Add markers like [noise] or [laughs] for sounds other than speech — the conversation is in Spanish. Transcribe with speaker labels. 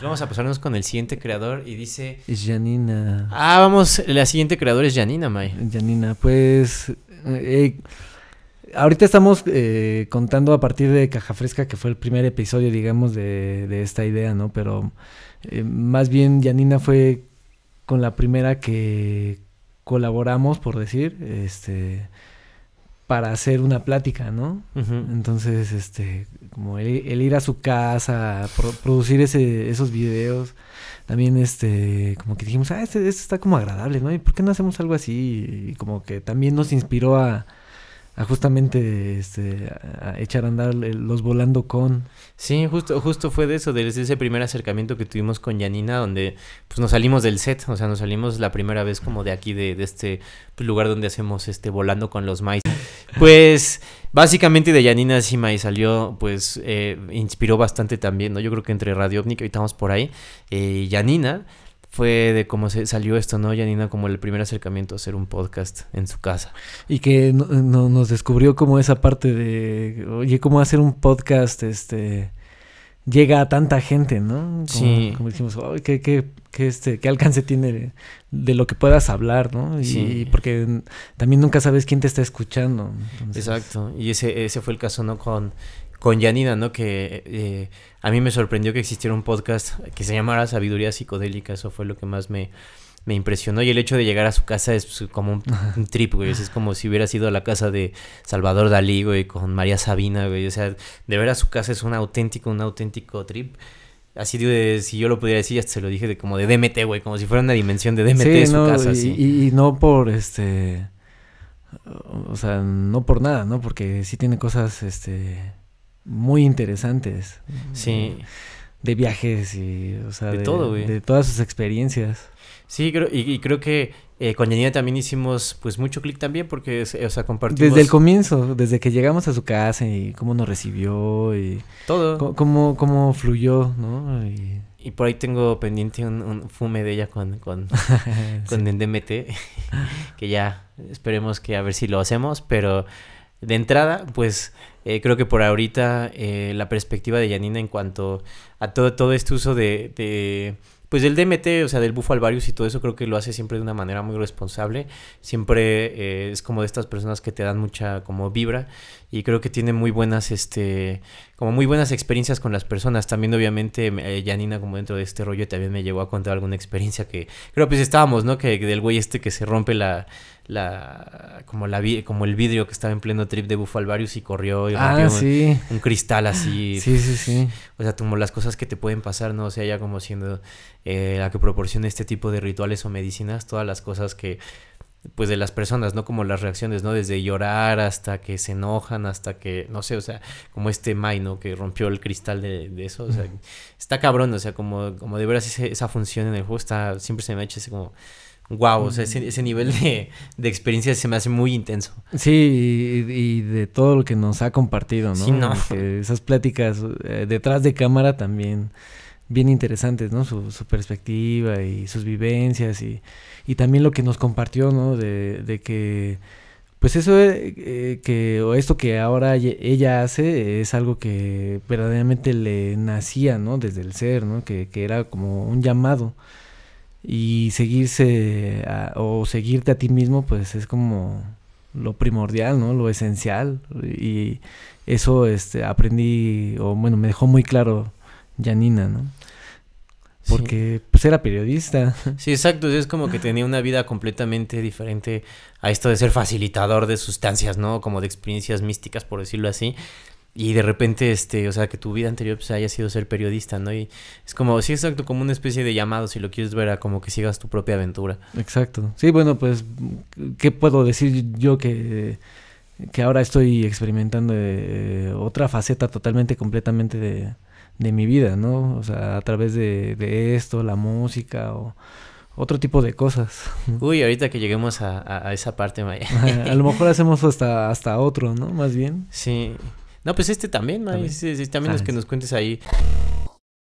Speaker 1: vamos a pasarnos con el siguiente creador y dice... Es Janina. Ah, vamos, la siguiente creadora es Janina, May.
Speaker 2: Janina, pues... Eh, ahorita estamos eh, contando a partir de Caja Fresca, que fue el primer episodio, digamos, de, esta idea, ¿no? Pero eh, más bien Janina fue con la primera que colaboramos, por decir, este para hacer una plática, ¿no? Entonces, este, como el, ir a su casa, producir ese, esos videos. También, este, como que dijimos, ah, este, este, está como agradable, ¿no? ¿Y por qué no hacemos algo así? Y como que también nos inspiró a, justamente este, a echar a andar los volando con. Sí,
Speaker 1: justo, justo fue de eso, de ese primer acercamiento que tuvimos con Yanina, donde pues nos salimos del set, o sea, nos salimos la primera vez como de aquí, de, de este pues, lugar donde hacemos este volando con los maíz. Pues Básicamente de Yanina Sima y salió, pues, eh, inspiró bastante también, ¿no? Yo creo que entre que ahorita estamos por ahí, eh, Yanina fue de cómo se salió esto, ¿no, Yanina? Como el primer
Speaker 2: acercamiento a hacer
Speaker 1: un podcast en su casa.
Speaker 2: Y que nos descubrió como esa parte de, oye, ¿cómo hacer un podcast, este llega a tanta gente, ¿no? sí. Como decimos, ¿qué, qué, qué, este, ¿qué alcance tiene de, lo que puedas hablar, ¿no? Y, sí. porque también nunca sabes quién te está escuchando.
Speaker 1: Exacto. Y ese, ese fue el caso, ¿no? Con, con Yanina, ¿no? Que eh, a mí me sorprendió que existiera un podcast que se llamara Sabiduría Psicodélica. Eso fue lo que más me me impresionó. Y el hecho de llegar a su casa es pues, como un, trip, güey. Es como si hubiera sido a la casa de Salvador Dalí, güey, con María Sabina, güey. O sea, de ver a su casa es un auténtico, un auténtico trip. Así de, si yo lo pudiera decir, ya se lo dije de como de DMT, güey, como si fuera una dimensión de DMT su casa. sí.
Speaker 2: y no por este. O sea, no por nada, ¿no? Porque sí tiene cosas este, muy interesantes. Sí. Eh, de viajes y, o sea, de, todo, De todas sus experiencias.
Speaker 1: Sí, creo, y, creo que eh, con Yanina también hicimos pues mucho clic también porque, eh, o sea, compartimos... Desde el
Speaker 2: comienzo, desde que llegamos a su casa y cómo nos recibió y... Todo. Cómo, cómo fluyó, ¿no? Y...
Speaker 1: por ahí tengo pendiente un, fume de ella con, con, [laughs] con DMT, [laughs] que ya esperemos que a ver si lo hacemos, pero de entrada, pues eh, creo que por ahorita eh, la perspectiva de Yanina en cuanto a todo, todo este uso de, pues del DMT, o sea, del bufo alvarius y todo eso, creo que lo hace siempre de una manera muy responsable. Siempre eh, es como de estas personas que te dan mucha como vibra y creo que tiene muy buenas, este, como muy buenas experiencias con las personas. También obviamente Janina como dentro de este rollo también me llevó a contar alguna experiencia que creo que pues, estábamos, ¿no? que del güey este que se rompe la, la como la como el vidrio que estaba en pleno trip de Bufalvarius y corrió y ah, rompió un, cristal así. sí, sí, sí. O sea, como las cosas que te pueden pasar, ¿no? O sea, ya como siendo eh, la que proporciona este tipo de rituales o medicinas, todas las cosas que pues de las personas, ¿no? Como las reacciones, ¿no? Desde llorar hasta que se enojan, hasta que, no sé, o sea, como este May ¿no? Que rompió el cristal de, eso, o sea, está cabrón, o sea, como, como de veras esa función en el juego está, siempre se me echa ese como wow, o sea, mm. ese, nivel de, de, experiencia se me hace muy intenso.
Speaker 2: Sí, y, de todo lo que nos ha compartido, ¿no? Sí, esas pláticas eh, detrás de cámara también bien interesantes, ¿no? Su, perspectiva y sus vivencias y, también lo que nos compartió, ¿no? De, de que, pues eso eh, eh, que, o esto que ahora ella hace es algo que verdaderamente le nacía, ¿no? Desde el ser, ¿no? Que, que era como un llamado y seguirse o seguirte a ti mismo, pues es como lo primordial, ¿no? Lo esencial. Y eso este, aprendí, o bueno, me dejó muy claro Janina, ¿no? Porque pues era periodista. [laughs]
Speaker 1: Sí, exacto. Es como que tenía una vida completamente diferente a esto de ser facilitador de sustancias, ¿no? Como de experiencias místicas, por decirlo así. Y de repente, este, o sea, que tu vida anterior pues, haya sido ser periodista, ¿no? Y es como, sí, exacto, como una especie de llamado, si lo quieres ver, a como que sigas tu propia aventura.
Speaker 2: Exacto. Sí, bueno, pues, ¿qué puedo decir yo que, que ahora estoy experimentando eh, otra faceta totalmente, completamente de, mi vida, ¿no? O sea, a través de, de esto, la música o otro tipo de cosas. [laughs]
Speaker 1: Uy, ahorita que lleguemos a, esa parte, Maya. [laughs] A, lo
Speaker 2: mejor [laughs] hacemos hasta, hasta otro, ¿no? Más bien. Sí.
Speaker 1: No, pues este también, ¿no? También. Este, también es ah, que nos cuentes ahí